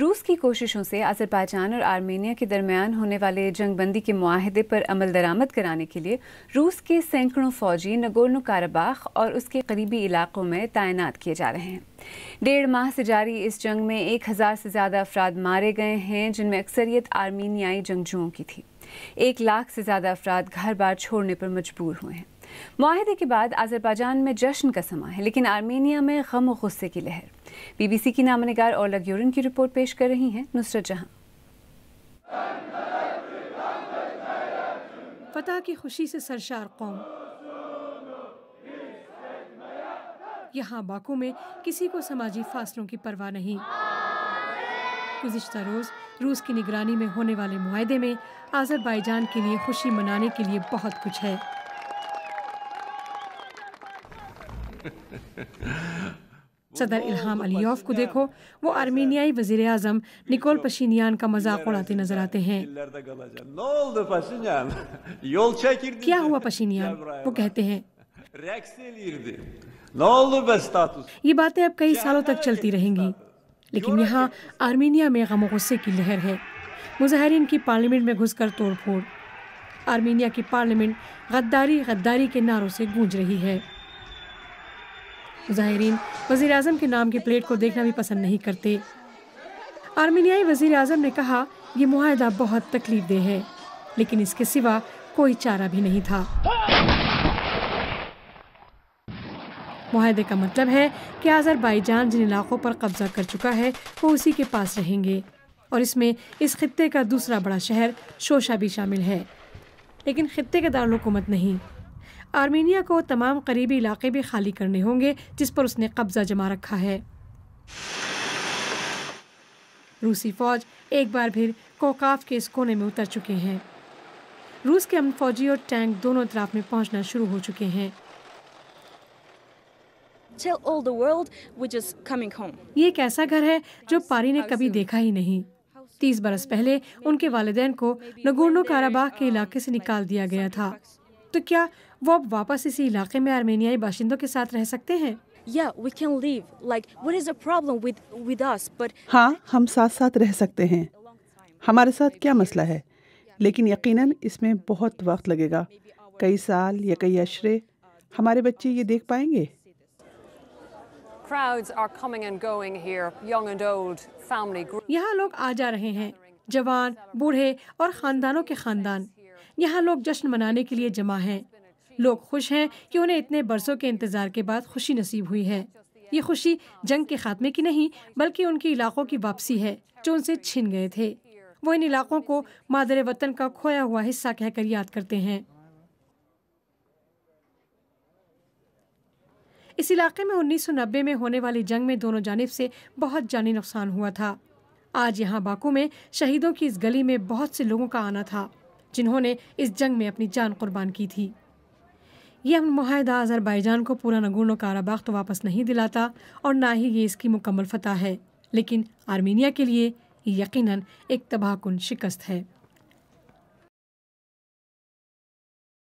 रूस की कोशिशों से अजरबैजान और आर्मेनिया के दरमियान होने वाले जंगबंदी के माहदे पर अमल दरामद कराने के लिए रूस के सैकड़ों फौजी नगोर्नो काराबाख और उसके करीबी इलाकों में तैनात किए जा रहे हैं डेढ़ माह से जारी इस जंग में एक हज़ार से ज़्यादा अफराद मारे गए हैं जिनमें अक्सरियत आर्मीनियाई जंगजुओं की थी एक लाख से ज़्यादा अफराद घर बार छोड़ने पर मजबूर हुए हैं माहे के बाद आज़रबाजान में जश्न का समा है लेकिन आर्मेनिया में गम और गुस्से की लहर बीबीसी की नामनगार और लग्यूरन की रिपोर्ट पेश कर रही हैं नुसरत जहां फतह की खुशी से सरशार कौम यहाँ बाकू में किसी को समाजी फासलों की परवाह नहीं गुजशत रोज़ रूस की निगरानी में होने वाले माहे में आज़रबाईजान के लिए खुशी मनाने के लिए बहुत कुछ है सदर इल्हाम तो अलियोफ को देखो वो आर्मीनियाई वजीर अजम तो निकोल पशीनियान का मजाक उड़ाते नजर आते हैं क्या हुआ पशीनियान वो कहते हैं ये बातें अब कई सालों तक चलती रहेंगी लेकिन यहाँ आर्मीनिया में गमो गुस्से की लहर है मुजाहरीन की पार्लियामेंट में घुसकर तोड़फोड़ आर्मेनिया की पार्लियामेंट गद्दारी गद्दारी के नारों से गूंज रही है मुजाहरीन वज़ी अजम के नाम की प्लेट को देखना भी पसंद नहीं करते आर्मीनियाई वज़ी अजम ने कहा यह माहदा बहुत तकलीफ देह है लेकिन इसके सिवा कोई चारा भी नहीं था माहदे का मतलब है कि आज़रबाईजान जिन इलाकों पर कब्ज़ा कर चुका है वो उसी के पास रहेंगे और इसमें इस खत्े का दूसरा बड़ा शहर शोशा भी शामिल है लेकिन खत्े के दारकूमत नहीं आर्मेनिया को तमाम करीबी इलाके भी खाली करने होंगे जिस पर उसने कब्जा जमा रखा है रूसी फौज एक बार फिर कोकाफ के इस कोने में उतर चुके हैं रूस के अमन फौजी और टैंक दोनों तरफ में पहुंचना शुरू हो चुके हैं Tell all the world we're just coming home. ये एक ऐसा घर है जो पारी ने कभी देखा ही नहीं तीस बरस पहले उनके वालदेन को नगोर्नो काराबाग के इलाके से निकाल दिया गया था तो क्या वो अब वापस इसी इलाके में आर्मेनियाई बाशिंदों के साथ रह सकते हैं Yeah, we can live. Like, what is the problem with with us? But हाँ, हम साथ साथ रह सकते हैं हमारे साथ क्या मसला है लेकिन यकीनन इसमें बहुत वक्त लगेगा कई साल या कई अशरे हमारे बच्चे ये देख पाएंगे यहाँ लोग आ जा रहे हैं जवान बूढ़े और खानदानों के खानदान यहाँ लोग जश्न मनाने के लिए जमा हैं लोग खुश हैं कि उन्हें इतने बरसों के इंतज़ार के बाद खुशी नसीब हुई है ये खुशी जंग के खात्मे की नहीं बल्कि उनके इलाकों की वापसी है जो उनसे छिन गए थे वो इन इलाकों को मादर वतन का खोया हुआ हिस्सा कहकर याद करते हैं इस इलाके में 1990 में होने वाली जंग में दोनों जानब से बहुत जानी नुकसान हुआ था आज यहाँ बाकू में शहीदों की इस गली में बहुत से लोगों का आना था जिन्होंने इस जंग में अपनी जान कुर्बान की थी ये अमन माहिदा अज़रबैजान को पूरा नगोनो काराबाग तो वापस नहीं दिलाता और ना ही ये इसकी मुकम्मल फतह है लेकिन आर्मीनिया के लिए यकीनन एक तबाहकुन शिकस्त है